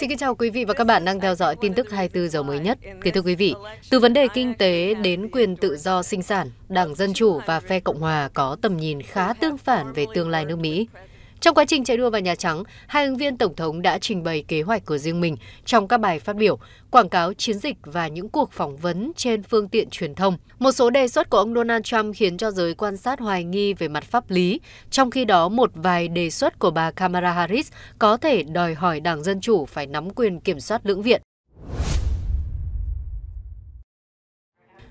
Xin kính chào quý vị và các bạn đang theo dõi tin tức 24 giờ mới nhất. Kính thưa quý vị, từ vấn đề kinh tế đến quyền tự do sinh sản, Đảng Dân Chủ và phe Cộng Hòa có tầm nhìn khá tương phản về tương lai nước Mỹ. Trong quá trình chạy đua vào Nhà Trắng, hai ứng viên Tổng thống đã trình bày kế hoạch của riêng mình trong các bài phát biểu, quảng cáo chiến dịch và những cuộc phỏng vấn trên phương tiện truyền thông. Một số đề xuất của ông Donald Trump khiến cho giới quan sát hoài nghi về mặt pháp lý, trong khi đó một vài đề xuất của bà Kamala Harris có thể đòi hỏi Đảng Dân Chủ phải nắm quyền kiểm soát lưỡng viện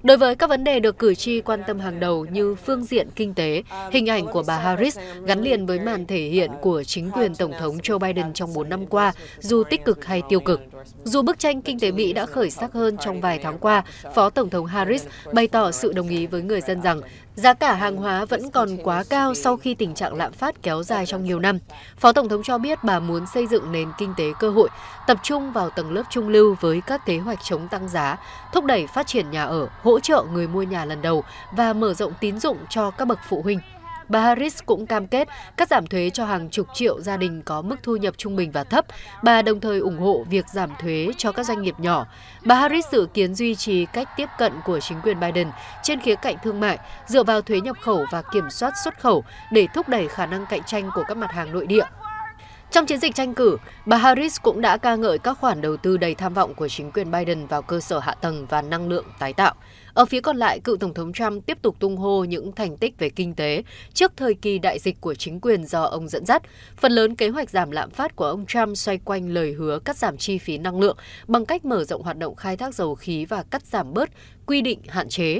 Đối với các vấn đề được cử tri quan tâm hàng đầu như phương diện kinh tế, hình ảnh của bà Harris gắn liền với màn thể hiện của chính quyền Tổng thống Joe Biden trong 4 năm qua, dù tích cực hay tiêu cực. Dù bức tranh kinh tế Mỹ đã khởi sắc hơn trong vài tháng qua, Phó Tổng thống Harris bày tỏ sự đồng ý với người dân rằng Giá cả hàng hóa vẫn còn quá cao sau khi tình trạng lạm phát kéo dài trong nhiều năm. Phó Tổng thống cho biết bà muốn xây dựng nền kinh tế cơ hội, tập trung vào tầng lớp trung lưu với các kế hoạch chống tăng giá, thúc đẩy phát triển nhà ở, hỗ trợ người mua nhà lần đầu và mở rộng tín dụng cho các bậc phụ huynh. Bà Harris cũng cam kết cắt giảm thuế cho hàng chục triệu gia đình có mức thu nhập trung bình và thấp. Bà đồng thời ủng hộ việc giảm thuế cho các doanh nghiệp nhỏ. Bà Harris dự kiến duy trì cách tiếp cận của chính quyền Biden trên khía cạnh thương mại, dựa vào thuế nhập khẩu và kiểm soát xuất khẩu để thúc đẩy khả năng cạnh tranh của các mặt hàng nội địa. Trong chiến dịch tranh cử, bà Harris cũng đã ca ngợi các khoản đầu tư đầy tham vọng của chính quyền Biden vào cơ sở hạ tầng và năng lượng tái tạo. Ở phía còn lại, cựu Tổng thống Trump tiếp tục tung hô những thành tích về kinh tế trước thời kỳ đại dịch của chính quyền do ông dẫn dắt. Phần lớn kế hoạch giảm lạm phát của ông Trump xoay quanh lời hứa cắt giảm chi phí năng lượng bằng cách mở rộng hoạt động khai thác dầu khí và cắt giảm bớt quy định hạn chế.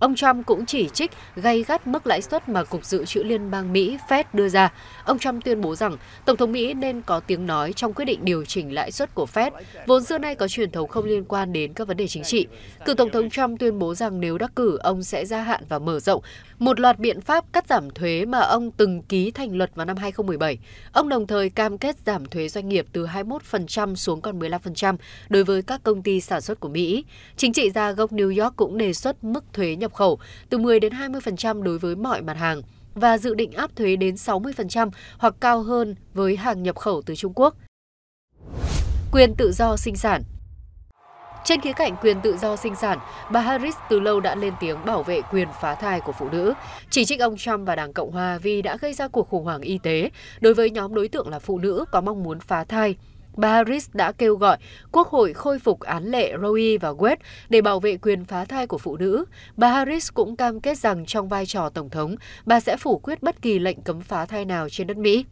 Ông Trump cũng chỉ trích gay gắt mức lãi suất mà Cục Dự trữ Liên bang Mỹ Fed đưa ra. Ông Trump tuyên bố rằng Tổng thống Mỹ nên có tiếng nói trong quyết định điều chỉnh lãi suất của Fed, vốn xưa nay có truyền thống không liên quan đến các vấn đề chính trị. Cựu Tổng thống Trump tuyên bố rằng nếu đắc cử, ông sẽ gia hạn và mở rộng một loạt biện pháp cắt giảm thuế mà ông từng ký thành luật vào năm 2017. Ông đồng thời cam kết giảm thuế doanh nghiệp từ 21% xuống còn 15% đối với các công ty sản xuất của Mỹ. Chính trị gia gốc New York cũng đề xuất mức thuế nhập nhập khẩu từ 10 đến 20% đối với mọi mặt hàng và dự định áp thuế đến 60% hoặc cao hơn với hàng nhập khẩu từ Trung Quốc. Quyền tự do sinh sản trên khía cạnh quyền tự do sinh sản, bà Harris từ lâu đã lên tiếng bảo vệ quyền phá thai của phụ nữ, chỉ trích ông Trump và Đảng Cộng Hòa vì đã gây ra cuộc khủng hoảng y tế đối với nhóm đối tượng là phụ nữ có mong muốn phá thai bà Harris đã kêu gọi Quốc hội khôi phục án lệ Roe và Wade để bảo vệ quyền phá thai của phụ nữ. Bà Harris cũng cam kết rằng trong vai trò Tổng thống, bà sẽ phủ quyết bất kỳ lệnh cấm phá thai nào trên đất Mỹ.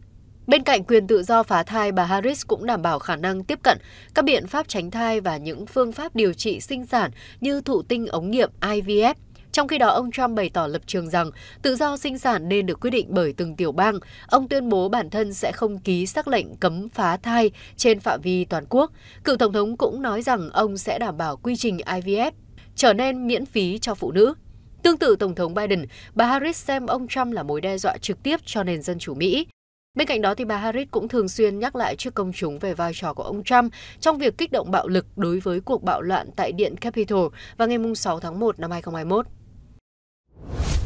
Bên cạnh quyền tự do phá thai, bà Harris cũng đảm bảo khả năng tiếp cận các biện pháp tránh thai và những phương pháp điều trị sinh sản như thụ tinh ống nghiệm IVF trong khi đó, ông Trump bày tỏ lập trường rằng tự do sinh sản nên được quyết định bởi từng tiểu bang. Ông tuyên bố bản thân sẽ không ký sắc lệnh cấm phá thai trên phạm vi toàn quốc. Cựu Tổng thống cũng nói rằng ông sẽ đảm bảo quy trình IVF trở nên miễn phí cho phụ nữ. Tương tự Tổng thống Biden, bà Harris xem ông Trump là mối đe dọa trực tiếp cho nền dân chủ Mỹ. Bên cạnh đó thì bà Harris cũng thường xuyên nhắc lại trước công chúng về vai trò của ông Trump trong việc kích động bạo lực đối với cuộc bạo loạn tại Điện Capitol vào ngày 6 tháng 1 năm 2021.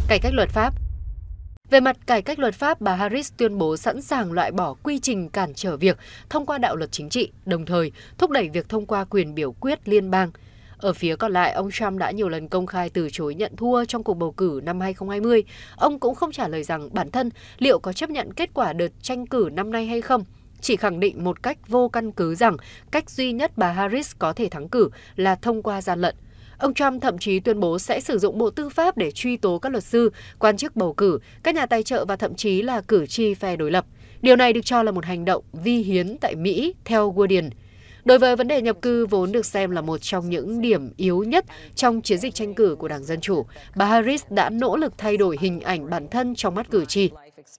Cải cách luật pháp về mặt cải cách luật pháp, bà Harris tuyên bố sẵn sàng loại bỏ quy trình cản trở việc thông qua đạo luật chính trị, đồng thời thúc đẩy việc thông qua quyền biểu quyết liên bang. Ở phía còn lại, ông Trump đã nhiều lần công khai từ chối nhận thua trong cuộc bầu cử năm 2020. Ông cũng không trả lời rằng bản thân liệu có chấp nhận kết quả đợt tranh cử năm nay hay không chỉ khẳng định một cách vô căn cứ rằng cách duy nhất bà Harris có thể thắng cử là thông qua gian lận. Ông Trump thậm chí tuyên bố sẽ sử dụng Bộ Tư pháp để truy tố các luật sư, quan chức bầu cử, các nhà tài trợ và thậm chí là cử tri phe đối lập. Điều này được cho là một hành động vi hiến tại Mỹ, theo Guardian. Đối với vấn đề nhập cư vốn được xem là một trong những điểm yếu nhất trong chiến dịch tranh cử của Đảng Dân Chủ, bà Harris đã nỗ lực thay đổi hình ảnh bản thân trong mắt cử tri.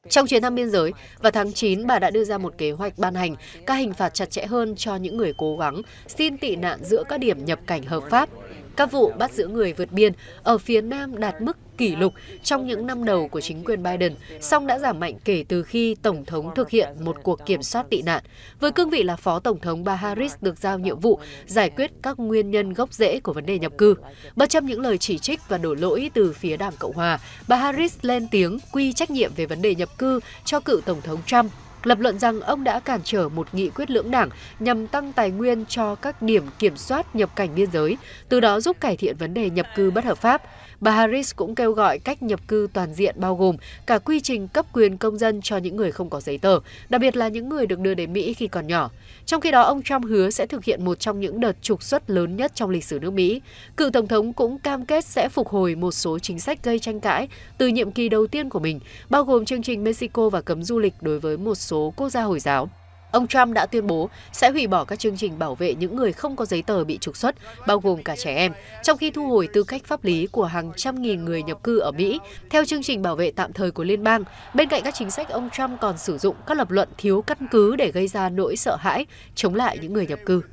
Trong chuyến thăm biên giới, vào tháng 9, bà đã đưa ra một kế hoạch ban hành các hình phạt chặt chẽ hơn cho những người cố gắng xin tị nạn giữa các điểm nhập cảnh hợp pháp. Các vụ bắt giữ người vượt biên ở phía Nam đạt mức kỷ lục trong những năm đầu của chính quyền Biden, song đã giảm mạnh kể từ khi Tổng thống thực hiện một cuộc kiểm soát tị nạn. Với cương vị là Phó Tổng thống, bà Harris được giao nhiệm vụ giải quyết các nguyên nhân gốc rễ của vấn đề nhập cư. Bất chấp những lời chỉ trích và đổ lỗi từ phía Đảng Cộng Hòa, bà Harris lên tiếng quy trách nhiệm về vấn đề nhập cư cho cựu Tổng thống Trump lập luận rằng ông đã cản trở một nghị quyết lưỡng đảng nhằm tăng tài nguyên cho các điểm kiểm soát nhập cảnh biên giới, từ đó giúp cải thiện vấn đề nhập cư bất hợp pháp. Bà Harris cũng kêu gọi cách nhập cư toàn diện bao gồm cả quy trình cấp quyền công dân cho những người không có giấy tờ, đặc biệt là những người được đưa đến Mỹ khi còn nhỏ. Trong khi đó, ông Trump hứa sẽ thực hiện một trong những đợt trục xuất lớn nhất trong lịch sử nước Mỹ. Cựu Tổng thống cũng cam kết sẽ phục hồi một số chính sách gây tranh cãi từ nhiệm kỳ đầu tiên của mình, bao gồm chương trình Mexico và cấm du lịch đối với một số quốc gia Hồi giáo ông Trump đã tuyên bố sẽ hủy bỏ các chương trình bảo vệ những người không có giấy tờ bị trục xuất, bao gồm cả trẻ em, trong khi thu hồi tư cách pháp lý của hàng trăm nghìn người nhập cư ở Mỹ theo chương trình bảo vệ tạm thời của liên bang. Bên cạnh các chính sách, ông Trump còn sử dụng các lập luận thiếu căn cứ để gây ra nỗi sợ hãi chống lại những người nhập cư.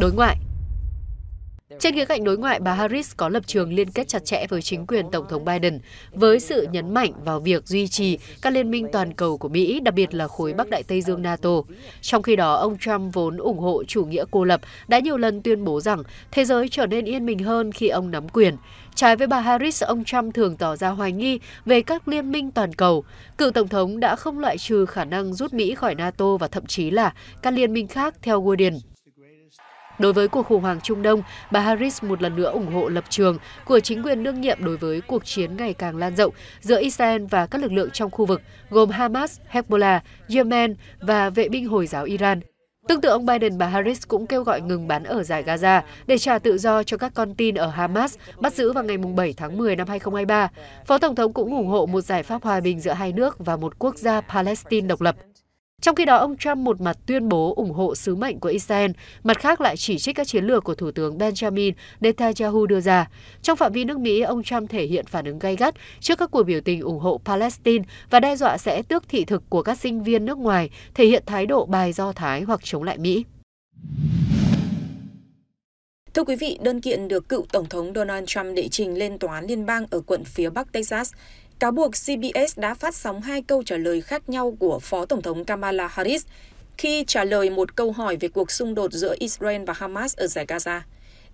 Đối ngoại trên khía cạnh đối ngoại, bà Harris có lập trường liên kết chặt chẽ với chính quyền Tổng thống Biden, với sự nhấn mạnh vào việc duy trì các liên minh toàn cầu của Mỹ, đặc biệt là khối Bắc Đại Tây Dương NATO. Trong khi đó, ông Trump vốn ủng hộ chủ nghĩa cô lập, đã nhiều lần tuyên bố rằng thế giới trở nên yên bình hơn khi ông nắm quyền. Trái với bà Harris, ông Trump thường tỏ ra hoài nghi về các liên minh toàn cầu. Cựu Tổng thống đã không loại trừ khả năng rút Mỹ khỏi NATO và thậm chí là các liên minh khác theo Guardian. Đối với cuộc khủng hoảng Trung Đông, bà Harris một lần nữa ủng hộ lập trường của chính quyền đương nhiệm đối với cuộc chiến ngày càng lan rộng giữa Israel và các lực lượng trong khu vực, gồm Hamas, Hezbollah, Yemen và vệ binh Hồi giáo Iran. Tương tự ông Biden, bà Harris cũng kêu gọi ngừng bắn ở giải Gaza để trả tự do cho các con tin ở Hamas bắt giữ vào ngày 7 tháng 10 năm 2023. Phó Tổng thống cũng ủng hộ một giải pháp hòa bình giữa hai nước và một quốc gia Palestine độc lập. Trong khi đó, ông Trump một mặt tuyên bố ủng hộ sứ mệnh của Israel, mặt khác lại chỉ trích các chiến lược của Thủ tướng Benjamin Netanyahu đưa ra. Trong phạm vi nước Mỹ, ông Trump thể hiện phản ứng gay gắt trước các cuộc biểu tình ủng hộ Palestine và đe dọa sẽ tước thị thực của các sinh viên nước ngoài, thể hiện thái độ bài do Thái hoặc chống lại Mỹ. Thưa quý vị, đơn kiện được cựu Tổng thống Donald Trump đệ trình lên tòa án liên bang ở quận phía Bắc Texas cáo buộc CBS đã phát sóng hai câu trả lời khác nhau của Phó Tổng thống Kamala Harris khi trả lời một câu hỏi về cuộc xung đột giữa Israel và Hamas ở giải Gaza.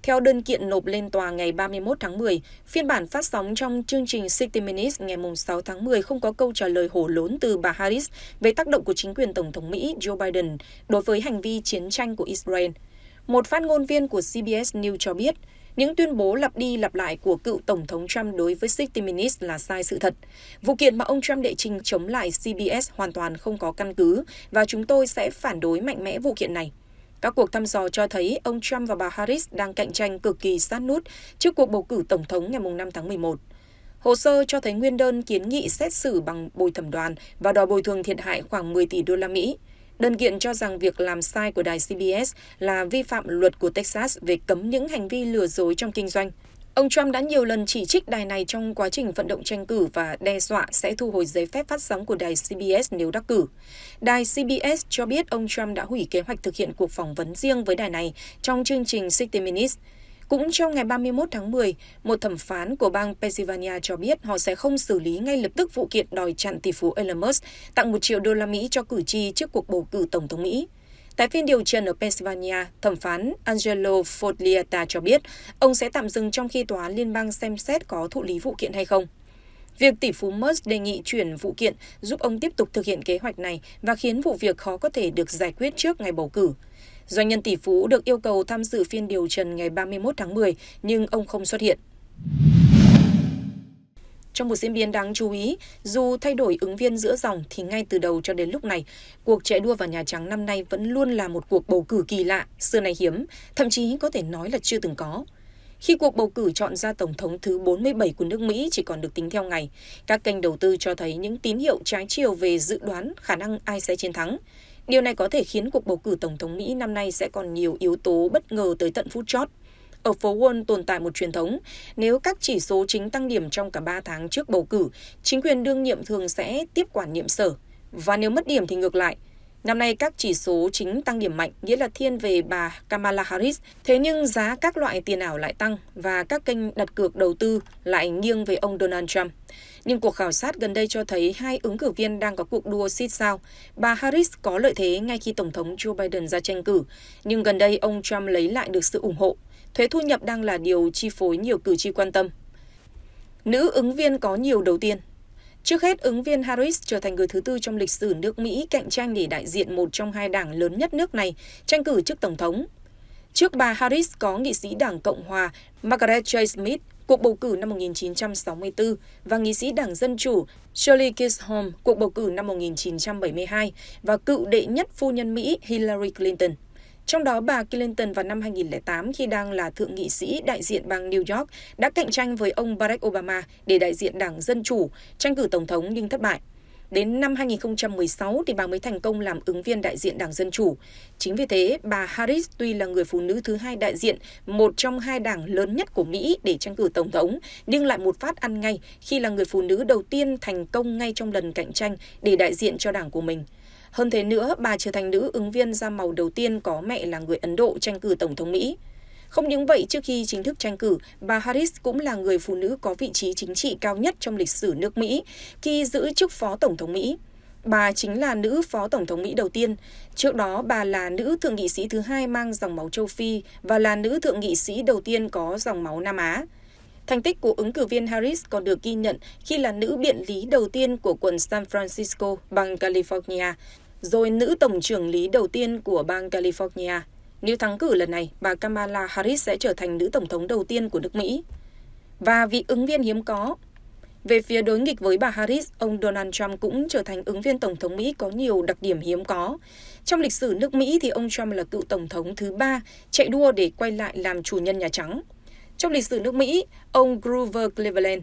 Theo đơn kiện nộp lên tòa ngày 31 tháng 10, phiên bản phát sóng trong chương trình 60 Minutes ngày 6 tháng 10 không có câu trả lời hổ lốn từ bà Harris về tác động của chính quyền Tổng thống Mỹ Joe Biden đối với hành vi chiến tranh của Israel. Một phát ngôn viên của CBS News cho biết, những tuyên bố lặp đi lặp lại của cựu Tổng thống Trump đối với 60 Minutes là sai sự thật. Vụ kiện mà ông Trump đệ trình chống lại CBS hoàn toàn không có căn cứ và chúng tôi sẽ phản đối mạnh mẽ vụ kiện này. Các cuộc thăm dò cho thấy ông Trump và bà Harris đang cạnh tranh cực kỳ sát nút trước cuộc bầu cử tổng thống ngày 5 tháng 11. Hồ sơ cho thấy nguyên đơn kiến nghị xét xử bằng bồi thẩm đoàn và đòi bồi thường thiệt hại khoảng 10 tỷ đô la Mỹ đơn kiện cho rằng việc làm sai của đài CBS là vi phạm luật của Texas về cấm những hành vi lừa dối trong kinh doanh. Ông Trump đã nhiều lần chỉ trích đài này trong quá trình vận động tranh cử và đe dọa sẽ thu hồi giấy phép phát sóng của đài CBS nếu đắc cử. Đài CBS cho biết ông Trump đã hủy kế hoạch thực hiện cuộc phỏng vấn riêng với đài này trong chương trình 60 Minutes. Cũng trong ngày 31 tháng 10, một thẩm phán của bang Pennsylvania cho biết họ sẽ không xử lý ngay lập tức vụ kiện đòi chặn tỷ phú Elon Musk tặng 1 triệu đô la Mỹ cho cử tri trước cuộc bầu cử tổng thống Mỹ. Tại phiên điều trần ở Pennsylvania, thẩm phán Angelo Foglietta cho biết ông sẽ tạm dừng trong khi tòa liên bang xem xét có thụ lý vụ kiện hay không. Việc tỷ phú Musk đề nghị chuyển vụ kiện giúp ông tiếp tục thực hiện kế hoạch này và khiến vụ việc khó có thể được giải quyết trước ngày bầu cử. Doanh nhân tỷ phú được yêu cầu tham dự phiên điều trần ngày 31 tháng 10 nhưng ông không xuất hiện. Trong một diễn biến đáng chú ý, dù thay đổi ứng viên giữa dòng thì ngay từ đầu cho đến lúc này, cuộc chạy đua vào Nhà Trắng năm nay vẫn luôn là một cuộc bầu cử kỳ lạ, xưa nay hiếm, thậm chí có thể nói là chưa từng có. Khi cuộc bầu cử chọn ra Tổng thống thứ 47 của nước Mỹ chỉ còn được tính theo ngày, các kênh đầu tư cho thấy những tín hiệu trái chiều về dự đoán khả năng ai sẽ chiến thắng. Điều này có thể khiến cuộc bầu cử Tổng thống Mỹ năm nay sẽ còn nhiều yếu tố bất ngờ tới tận phút chót. Ở phố Wall tồn tại một truyền thống, nếu các chỉ số chính tăng điểm trong cả 3 tháng trước bầu cử, chính quyền đương nhiệm thường sẽ tiếp quản nhiệm sở. Và nếu mất điểm thì ngược lại, Năm nay các chỉ số chính tăng điểm mạnh, nghĩa là thiên về bà Kamala Harris. Thế nhưng giá các loại tiền ảo lại tăng và các kênh đặt cược đầu tư lại nghiêng về ông Donald Trump nhưng cuộc khảo sát gần đây cho thấy hai ứng cử viên đang có cuộc đua xít sao. Bà Harris có lợi thế ngay khi Tổng thống Joe Biden ra tranh cử, nhưng gần đây ông Trump lấy lại được sự ủng hộ. Thuế thu nhập đang là điều chi phối nhiều cử tri quan tâm. Nữ ứng viên có nhiều đầu tiên Trước hết, ứng viên Harris trở thành người thứ tư trong lịch sử nước Mỹ cạnh tranh để đại diện một trong hai đảng lớn nhất nước này tranh cử chức tổng thống. Trước bà Harris có nghị sĩ đảng Cộng hòa Margaret J. Smith, cuộc bầu cử năm 1964 và nghị sĩ Đảng Dân Chủ Shirley Chisholm cuộc bầu cử năm 1972 và cựu đệ nhất phu nhân Mỹ Hillary Clinton. Trong đó, bà Clinton vào năm 2008 khi đang là thượng nghị sĩ đại diện bang New York đã cạnh tranh với ông Barack Obama để đại diện Đảng Dân Chủ, tranh cử Tổng thống nhưng thất bại. Đến năm 2016 thì bà mới thành công làm ứng viên đại diện Đảng Dân Chủ. Chính vì thế, bà Harris tuy là người phụ nữ thứ hai đại diện một trong hai đảng lớn nhất của Mỹ để tranh cử tổng thống, nhưng lại một phát ăn ngay khi là người phụ nữ đầu tiên thành công ngay trong lần cạnh tranh để đại diện cho đảng của mình. Hơn thế nữa, bà trở thành nữ ứng viên da màu đầu tiên có mẹ là người Ấn Độ tranh cử tổng thống Mỹ. Không những vậy, trước khi chính thức tranh cử, bà Harris cũng là người phụ nữ có vị trí chính trị cao nhất trong lịch sử nước Mỹ khi giữ chức phó tổng thống Mỹ. Bà chính là nữ phó tổng thống Mỹ đầu tiên. Trước đó, bà là nữ thượng nghị sĩ thứ hai mang dòng máu châu Phi và là nữ thượng nghị sĩ đầu tiên có dòng máu Nam Á. Thành tích của ứng cử viên Harris còn được ghi nhận khi là nữ biện lý đầu tiên của quận San Francisco, bang California, rồi nữ tổng trưởng lý đầu tiên của bang California. Nếu thắng cử lần này, bà Kamala Harris sẽ trở thành nữ tổng thống đầu tiên của nước Mỹ. Và vị ứng viên hiếm có. Về phía đối nghịch với bà Harris, ông Donald Trump cũng trở thành ứng viên tổng thống Mỹ có nhiều đặc điểm hiếm có. Trong lịch sử nước Mỹ thì ông Trump là cựu tổng thống thứ ba chạy đua để quay lại làm chủ nhân Nhà Trắng. Trong lịch sử nước Mỹ, ông Grover Cleveland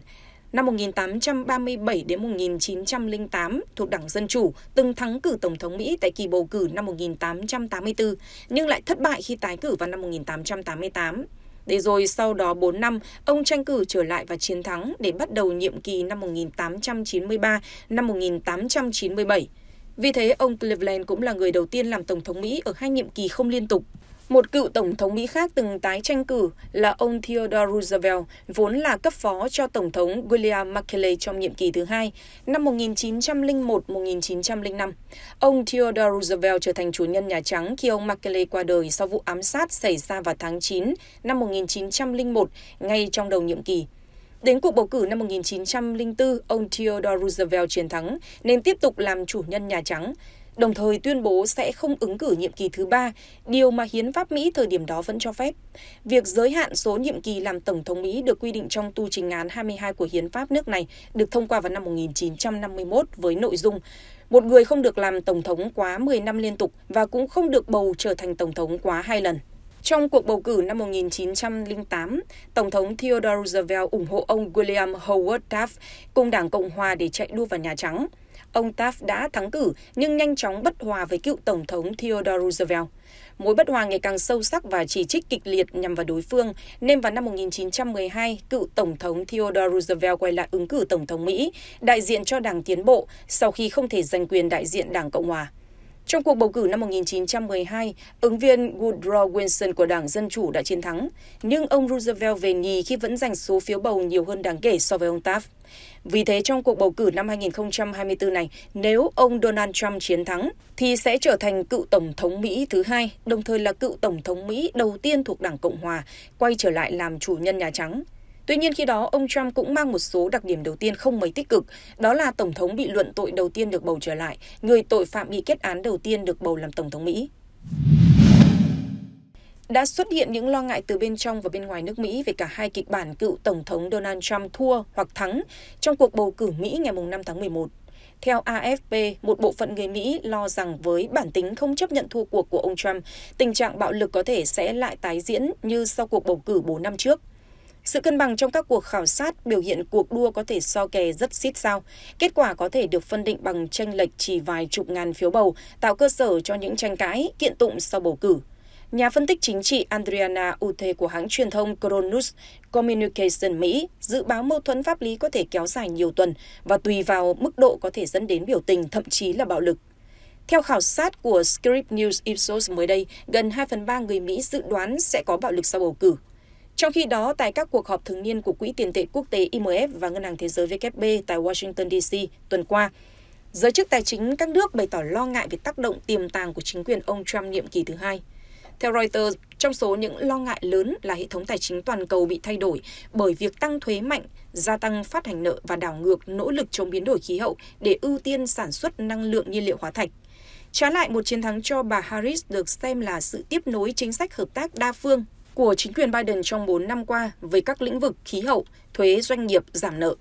năm 1837 đến 1908 thuộc Đảng Dân Chủ, từng thắng cử Tổng thống Mỹ tại kỳ bầu cử năm 1884, nhưng lại thất bại khi tái cử vào năm 1888. Để rồi sau đó 4 năm, ông tranh cử trở lại và chiến thắng để bắt đầu nhiệm kỳ năm 1893 năm 1897. Vì thế, ông Cleveland cũng là người đầu tiên làm Tổng thống Mỹ ở hai nhiệm kỳ không liên tục. Một cựu tổng thống Mỹ khác từng tái tranh cử là ông Theodore Roosevelt, vốn là cấp phó cho tổng thống William McKinley trong nhiệm kỳ thứ hai năm 1901-1905. Ông Theodore Roosevelt trở thành chủ nhân Nhà Trắng khi ông McKinley qua đời sau vụ ám sát xảy ra vào tháng 9 năm 1901, ngay trong đầu nhiệm kỳ. Đến cuộc bầu cử năm 1904, ông Theodore Roosevelt chiến thắng nên tiếp tục làm chủ nhân Nhà Trắng đồng thời tuyên bố sẽ không ứng cử nhiệm kỳ thứ ba, điều mà hiến pháp Mỹ thời điểm đó vẫn cho phép. Việc giới hạn số nhiệm kỳ làm tổng thống Mỹ được quy định trong tu trình án 22 của hiến pháp nước này được thông qua vào năm 1951 với nội dung một người không được làm tổng thống quá 10 năm liên tục và cũng không được bầu trở thành tổng thống quá hai lần. Trong cuộc bầu cử năm 1908, Tổng thống Theodore Roosevelt ủng hộ ông William Howard Taft cùng Đảng Cộng hòa để chạy đua vào Nhà Trắng ông Taft đã thắng cử nhưng nhanh chóng bất hòa với cựu Tổng thống Theodore Roosevelt. Mối bất hòa ngày càng sâu sắc và chỉ trích kịch liệt nhằm vào đối phương, nên vào năm 1912, cựu Tổng thống Theodore Roosevelt quay lại ứng cử Tổng thống Mỹ, đại diện cho Đảng Tiến Bộ, sau khi không thể giành quyền đại diện Đảng Cộng Hòa. Trong cuộc bầu cử năm 1912, ứng viên Woodrow Wilson của Đảng Dân Chủ đã chiến thắng, nhưng ông Roosevelt về nhì khi vẫn giành số phiếu bầu nhiều hơn đáng kể so với ông Taft. Vì thế, trong cuộc bầu cử năm 2024 này, nếu ông Donald Trump chiến thắng, thì sẽ trở thành cựu Tổng thống Mỹ thứ hai, đồng thời là cựu Tổng thống Mỹ đầu tiên thuộc Đảng Cộng Hòa, quay trở lại làm chủ nhân Nhà Trắng. Tuy nhiên khi đó, ông Trump cũng mang một số đặc điểm đầu tiên không mấy tích cực, đó là tổng thống bị luận tội đầu tiên được bầu trở lại, người tội phạm bị kết án đầu tiên được bầu làm tổng thống Mỹ đã xuất hiện những lo ngại từ bên trong và bên ngoài nước Mỹ về cả hai kịch bản cựu Tổng thống Donald Trump thua hoặc thắng trong cuộc bầu cử Mỹ ngày 5 tháng 11. Theo AFP, một bộ phận người Mỹ lo rằng với bản tính không chấp nhận thua cuộc của ông Trump, tình trạng bạo lực có thể sẽ lại tái diễn như sau cuộc bầu cử 4 năm trước sự cân bằng trong các cuộc khảo sát biểu hiện cuộc đua có thể so kè rất xít sao. Kết quả có thể được phân định bằng tranh lệch chỉ vài chục ngàn phiếu bầu, tạo cơ sở cho những tranh cãi, kiện tụng sau bầu cử. Nhà phân tích chính trị Adriana Ute của hãng truyền thông Cronus Communication Mỹ dự báo mâu thuẫn pháp lý có thể kéo dài nhiều tuần và tùy vào mức độ có thể dẫn đến biểu tình, thậm chí là bạo lực. Theo khảo sát của Script News Ipsos mới đây, gần 2 phần 3 người Mỹ dự đoán sẽ có bạo lực sau bầu cử. Trong khi đó, tại các cuộc họp thường niên của Quỹ tiền tệ quốc tế IMF và Ngân hàng Thế giới WB tại Washington DC tuần qua, giới chức tài chính các nước bày tỏ lo ngại về tác động tiềm tàng của chính quyền ông Trump nhiệm kỳ thứ hai. Theo Reuters, trong số những lo ngại lớn là hệ thống tài chính toàn cầu bị thay đổi bởi việc tăng thuế mạnh, gia tăng phát hành nợ và đảo ngược nỗ lực chống biến đổi khí hậu để ưu tiên sản xuất năng lượng nhiên liệu hóa thạch. Trái lại, một chiến thắng cho bà Harris được xem là sự tiếp nối chính sách hợp tác đa phương của chính quyền Biden trong 4 năm qua về các lĩnh vực khí hậu, thuế doanh nghiệp, giảm nợ.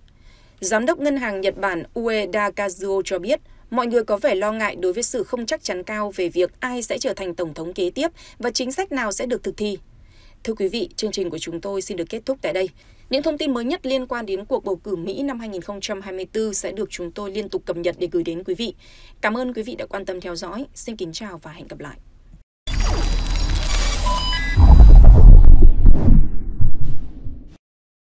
Giám đốc Ngân hàng Nhật Bản Ueda Kazuo cho biết, mọi người có vẻ lo ngại đối với sự không chắc chắn cao về việc ai sẽ trở thành tổng thống kế tiếp và chính sách nào sẽ được thực thi. Thưa quý vị, chương trình của chúng tôi xin được kết thúc tại đây. Những thông tin mới nhất liên quan đến cuộc bầu cử Mỹ năm 2024 sẽ được chúng tôi liên tục cập nhật để gửi đến quý vị. Cảm ơn quý vị đã quan tâm theo dõi. Xin kính chào và hẹn gặp lại.